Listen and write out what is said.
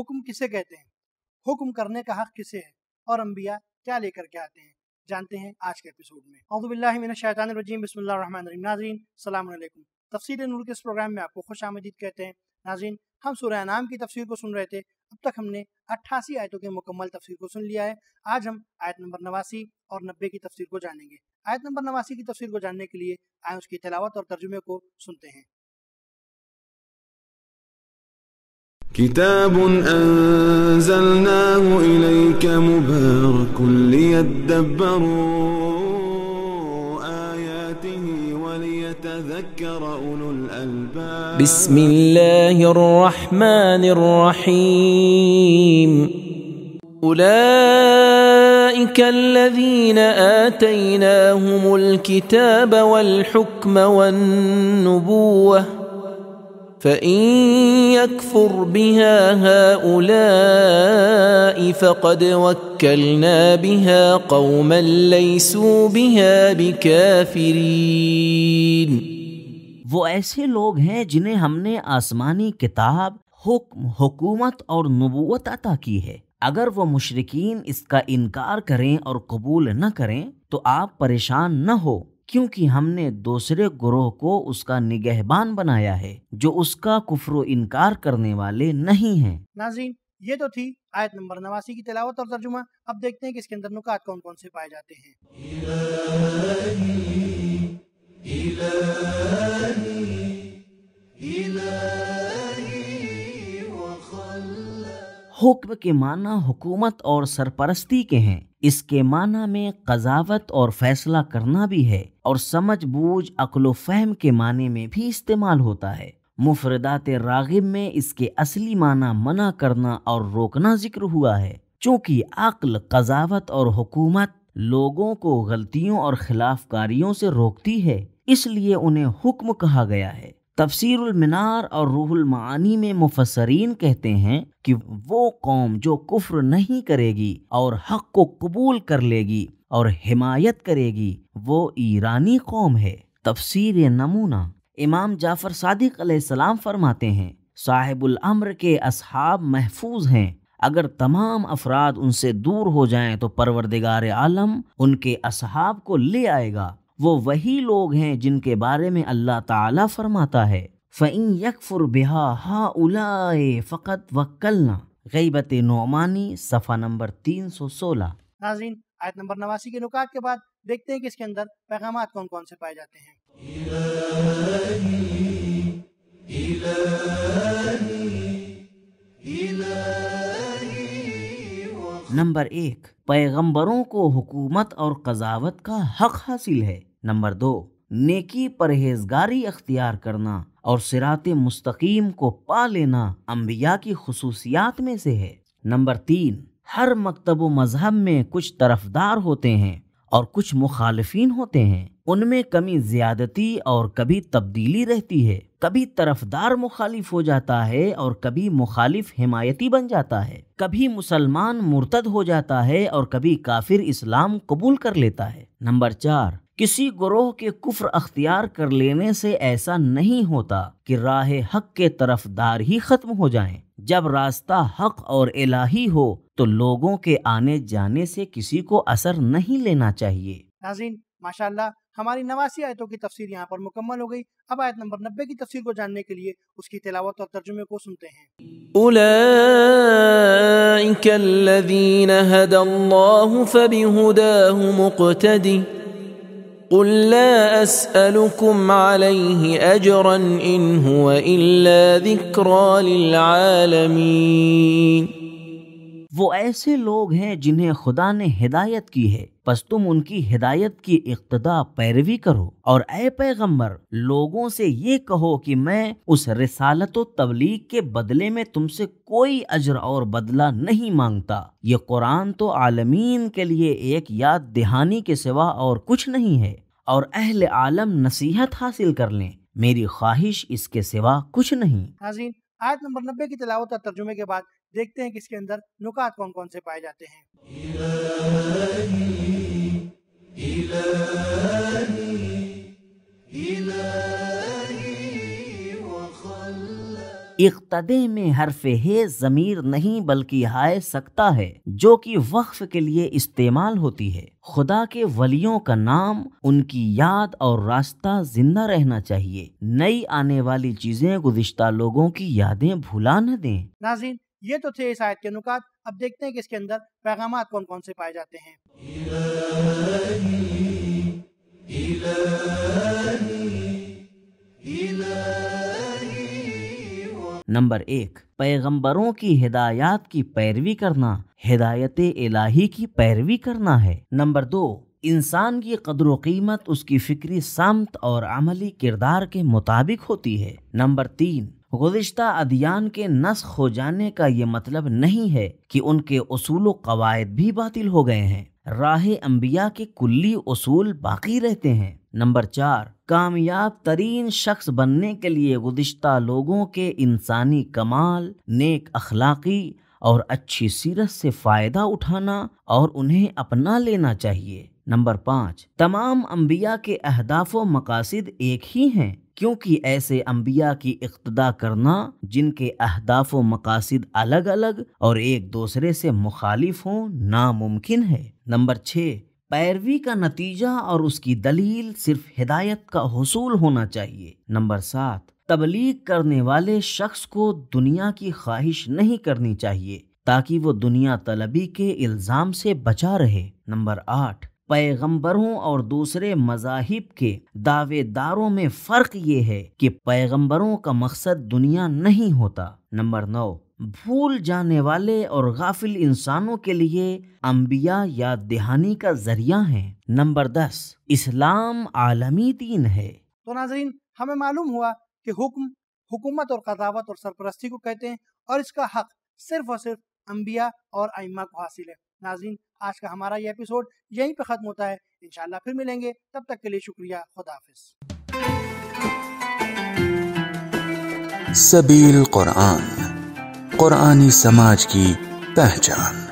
हुक्म किसे कहते हैं हुक्म करने का हक किसे है और अम्बिया क्या लेकर के आते हैं जानते हैं आज के एपिसोड में अब्दुबिल्लाशैतानरजीम बसमीम तफसीर नूर के इस प्रोग्राम में आपको खुश आमदीद कहते हैं नाजीन हम सुरह नाम की तफसीर को सुन रहे थे अब तक हमने अट्ठासी आयतों के मुकम्मल तफसीर को सुन लिया है आज हम आयत नंबर नवासी और नब्बे की तफसीर को जानेंगे आयत नंबर नवासी की तफसीर को जानने के लिए आए उसकी तलावत और तर्जुमे को सुनते हैं كتاب أنزلناه إليك مبارك ليدبروا آياته وليتذكر أولو الألباب بسم الله الرحمن الرحيم أولئك الذين آتيناهم الكتاب والحكم والنبوة فإن يكفر بها هؤلاء فقد وكلنا بها قوما ليسوا بها بكافرين वो ऐसे लोग हैं जिन्हें हमने आसमानी किताब हुक्म हुकूमत और नबूवत अता की है अगर वो मुशरकिन इसका इनकार करें और कबूल न करें तो आप परेशान न हो क्योंकि हमने दूसरे ग्रोह को उसका निगहबान बनाया है जो उसका कुफर इनकार करने वाले नहीं है नाजीन ये तो थी आयत नंबर नवासी की तलावत और तर्जुमा अब देखते हैं कि इसके अंदर नुकात कौन कौन से पाए जाते हैं हुक्म के माना हुकूमत और सरपरस्ती के हैं इसके माना में कजावत और फैसला करना भी है और समझ बूझ अकलो फहम के माने में भी इस्तेमाल होता है मुफरदात रागिब में इसके असली माना मना करना और रोकना जिक्र हुआ है चूँकि अक्ल कजावत और हुकूमत लोगों को गलतियों और खिलाफ कारियों से रोकती है इसलिए उन्हें हुक्म कहा गया है तफसीरमिनार और रूहलमानी में मुफसरीन कहते हैं कि वो कौम जो कुफ्र नहीं करेगी और हक को कबूल कर लेगी और हिमायत करेगी वो ईरानी कौम है तफसीर नमूना इमाम जाफ़र सादिक सलाम फरमाते हैं साहिबुल अम्र के असहाब महफूज हैं अगर तमाम अफराद उनसे दूर हो जाएं तो परवरदिगार आलम उनके असहाब को ले आएगा वो वही लोग हैं जिनके बारे में अल्लाह ताला फरमाता है फ़ैन यकफुर बिहा हा उलाए फ़कत वक्लना गईबत नोमानी सफ़ा नंबर तीन सौ सोलह नाजरीन आयत नंबर नवासी के नुकात के बाद देखते हैं कि इसके अंदर पैगाम कौन कौन से पाए जाते हैं नंबर एक पैगंबरों को हुकूमत और कजावत का हक हासिल है नंबर दो नेकी परहेजगारी अख्तियार करना और सिरात मुस्तकीम को पा लेना अम्बिया की खसूसियात में से है नंबर तीन हर मकतब मजहब में कुछ तरफदार होते हैं और कुछ मुखालफन होते हैं उनमें कमी ज्यादती और कभी तब्दीली रहती है कभी तरफदार मुखालिफ हो जाता है और कभी मुखालिफ हिमायती बन जाता है कभी मुसलमान मुर्तद हो जाता है और कभी काफिर इस्लाम कबूल कर लेता है नंबर चार किसी ग्रोह के कुफ्र अख्तियार कर लेने से ऐसा नहीं होता कि राह हक के तरफदार ही खत्म हो जाएं। जब रास्ता हक और इलाही हो तो लोगों के आने जाने से किसी को असर नहीं लेना चाहिए नाजीन माशाल्लाह हमारी नवासी आयतों की तफसीर यहाँ पर मुकम्मल हो गई अब आयत नंबर नब्बे की तफसीर को जानने के लिए उसकी तिलावत और तर्जुमे को सुनते हैं أولئك قل لا اسالكم عليه اجرا ان هو الا ذكرى للعالمين वो ऐसे लोग हैं जिन्हें खुदा ने हिदायत की है बस तुम उनकी हिदायत की इकतदा पैरवी करो और ए पैगम्बर लोगों से ये कहो कि मैं उस रिसालत तबलीग के बदले में तुमसे कोई अजर और बदला नहीं मांगता ये कुरान तो आलमीन के लिए एक याद दहानी के सिवा और कुछ नहीं है और अहल आलम नसीहत हासिल कर लें मेरी ख्वाहिश इसके सिवा कुछ नहीं हाजीन आयत नंबर नब्बे की तलावत और तर्जुमे के बाद देखते हैं कि इसके अंदर नुकात कौन कौन से पाए जाते हैं इकतदे में हरफ है ज़मीर नहीं बल्कि हाय सकता है जो कि वक्फ के लिए इस्तेमाल होती है खुदा के वलियों का नाम उनकी याद और रास्ता जिंदा रहना चाहिए नई आने वाली चीजें गुजश्ता लोगों की यादें भुला न दें नाजीन ये तो थे इस आयत के नुकात अब देखते हैं कि इसके अंदर पैगाम कौन कौन से पाए जाते हैं इलाही, इलाही, इलाही, नंबर एक पैगंबरों की हिदायत की पैरवी करना हिदायत इलाही की पैरवी करना है नंबर दो इंसान की कदर कीमत उसकी फिक्री सामत और अमली किरदार के मुताबिक होती है नंबर तीन गुज्त अदियान के नस्ख हो जाने का ये मतलब नहीं है कि उनके असूल कवायद भी बातिल हो गए हैं राह अम्बिया के कुल्ली असूल बाकी रहते हैं नंबर चार कामयाब तरीन शख्स बनने के लिए गुज्त लोगों के इंसानी कमाल नेक अखलाकी और अच्छी सीरत से फ़ायदा उठाना और उन्हें अपना लेना चाहिए नंबर पाँच तमाम अम्बिया के अहदाफ मकासद एक ही हैं क्योंकि ऐसे अम्बिया की इक्तदा करना जिनके अहदाफ मकासद अलग अलग और एक दूसरे से मुखालिफ हों नामुमकिन है नंबर छः पैरवी का नतीजा और उसकी दलील सिर्फ हिदायत का हसूल होना चाहिए नंबर सात तबलीग करने वाले शख्स को दुनिया की ख्वाहिश नहीं करनी चाहिए ताकि वो दुनिया तलबी के इल्ज़ाम से बचा रहे नंबर आठ पैगंबरों और दूसरे मजाहिब के दावेदारों में फ़र्क ये है कि पैगंबरों का मकसद दुनिया नहीं होता नंबर नौ भूल जाने वाले और गाफिल इंसानों के लिए अम्बिया या दहानी का जरिया है नंबर दस इस्लाम आलमी दीन है तो नाजरीन हमें मालूम हुआ कि हुक्म हुकूमत और कदावत और सरपरस्ती को कहते हैं और इसका हक सिर्फ और सिर्फ अम्बिया और आइमा को हासिल है नाजरीन आज का हमारा ये एपिसोड यहीं पर ख़त्म होता है इन फिर मिलेंगे तब तक के लिए शुक्रिया खुदाफिज सबील कुरान कुरानी समाज की पहचान